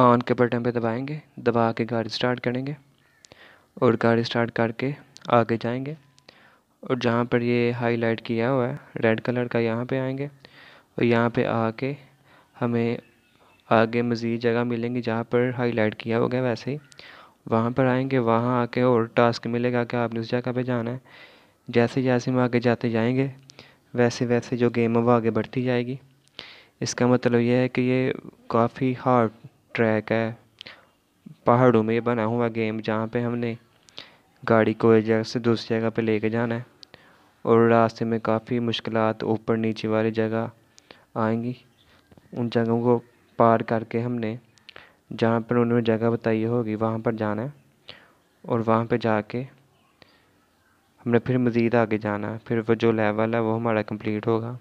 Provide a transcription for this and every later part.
on के button पे दबाएंगे दबा के गाड़ी स्टार्ट करेंगे और गाड़ी स्टार्ट करके आगे जाएंगे और जहाँ पर ये हाईलाइट किया हुआ है रेड कलर का यहाँ पे आएंगे और यहाँ पे आके हमें आगे मज़ीद जगह मिलेंगी जहाँ पर हाईलाइट किया हो गया वैसे ही वहाँ पर आएंगे वहाँ आके और टास्क मिलेगा कि आपने उस जगह पे जाना है जैसे जैसे हम आगे जाते जाएंगे वैसे वैसे जो गेम है वो आगे बढ़ती जाएगी इसका मतलब यह है कि ये काफ़ी हार्ड ट्रैक है पहाड़ों में बना हुआ गेम जहाँ पे हमने गाड़ी को एक जगह से दूसरी जगह पे लेके जाना है और रास्ते में काफ़ी मुश्किल ऊपर नीचे वाली जगह आएंगी उन जगहों को पार करके हमने जहाँ पर उन्होंने जगह बताई होगी वहाँ पर जाना है और वहाँ पर जाके हमने फिर मज़ीद आगे जाना है फिर वो जो लेवल है वो हमारा कंप्लीट होगा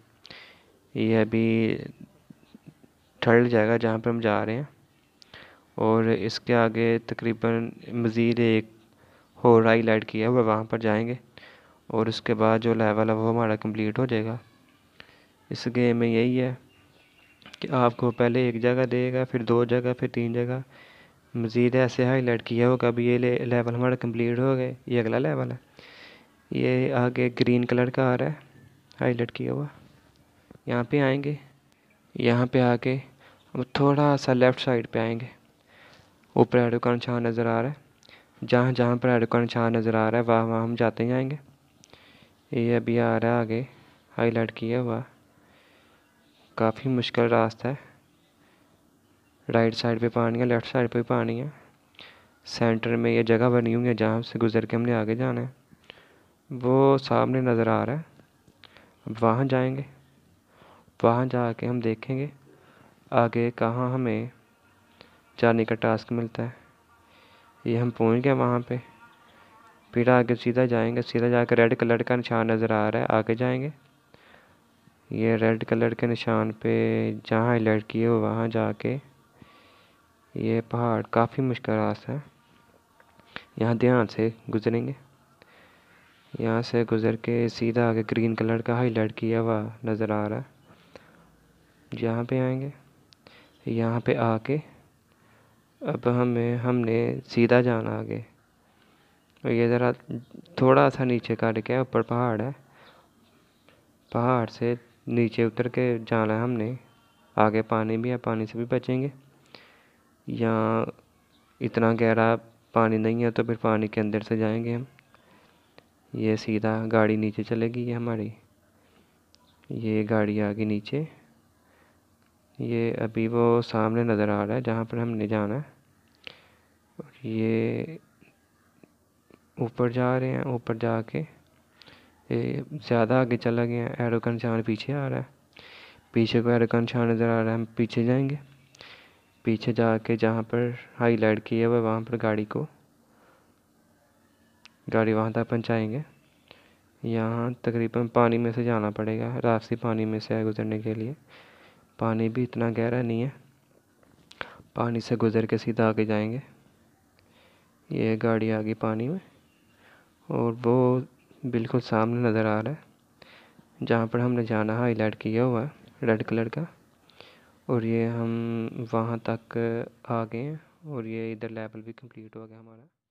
ये अभी थर्ड जगह जहाँ पर हम जा रहे हैं और इसके आगे तकरीबन मज़ीद एक और लाइट किया हुआ वहाँ पर जाएंगे और उसके बाद जो लेवल है वो हमारा कंप्लीट हो जाएगा इस गेम में यही है कि आपको पहले एक जगह देगा फिर दो जगह फिर तीन जगह मज़ीद ऐसे हाई लाइट किया होगा अभी ये लेवल हमारा कंप्लीट हो गए ये अगला लेवल है ये आगे ग्रीन कलर का आ रहा है लाइट किया हुआ यहाँ पे आएंगे यहाँ पे आके हम थोड़ा सा लेफ़्ट साइड पे आएंगे ऊपर एड दुकान छा नज़र आ रहा है जहाँ जहाँ पर एड दुकान छा नज़र आ रहा है वहाँ वहाँ हम जाते जाएंगे ये अभी आ रहा है आगे हाईलाइट किया हुआ काफ़ी मुश्किल रास्ता है राइट साइड पे पानी है लेफ़्ट साइड पे भी पानी है सेंटर में ये जगह बनी हुई है जहाँ से गुज़र के हमने आगे जाना है वो सामने नज़र आ रहा है वहाँ जाएंगे वहाँ जा हम देखेंगे आगे कहाँ हमें जाने का टास्क मिलता है ये हम पहुंच गए वहाँ पे फिर आगे सीधा जाएंगे सीधा जाकर रेड कलर का निशान नज़र आ रहा है आगे जाएंगे ये रेड कलर के निशान पे जहाँ लाइट किए हो वहाँ जाके ये पहाड़ काफ़ी मुश्किल रास्ता है यहाँ ध्यान से गुजरेंगे यहाँ से गुज़र के सीधा आगे ग्रीन कलर का हाई लाइट किया हुआ नज़र आ रहा है यहाँ पे आएंगे यहाँ पे आके अब हमें हमने सीधा जाना आगे और ये ज़रा थोड़ा सा नीचे काट के ऊपर पहाड़ है पहाड़ से नीचे उतर के जाना है हमने आगे पानी भी है पानी से भी बचेंगे यहाँ इतना गहरा पानी नहीं है तो फिर पानी के अंदर से जाएंगे हम ये सीधा गाड़ी नीचे चलेगी ये हमारी ये गाड़ी आ गई नीचे ये अभी वो सामने नज़र आ रहा है जहाँ पर हमने जाना है ये ऊपर जा रहे हैं ऊपर जा के ज़्यादा आगे चला गया है एरो का निशान पीछे आ रहा है पीछे को एरो का निशान नज़र आ रहा है हम पीछे जाएंगे पीछे जाके जहाँ पर हाई किया हुआ है वहाँ पर गाड़ी को गाड़ी वहाँ तक पहुँचाएँगे यहाँ तकरीबन पानी में से जाना पड़ेगा रास्ते पानी में से है गुज़रने के लिए पानी भी इतना गहरा नहीं है पानी से गुज़र के सीधा आगे जाएंगे ये गाड़ी आ गई पानी में और वो बिल्कुल सामने नज़र आ रहा है जहाँ पर हमने जाना हाईलाइट किया हुआ है रेड कलर का और ये हम वहाँ तक आ गए हैं और ये इधर लेवल भी कंप्लीट हो गया हमारा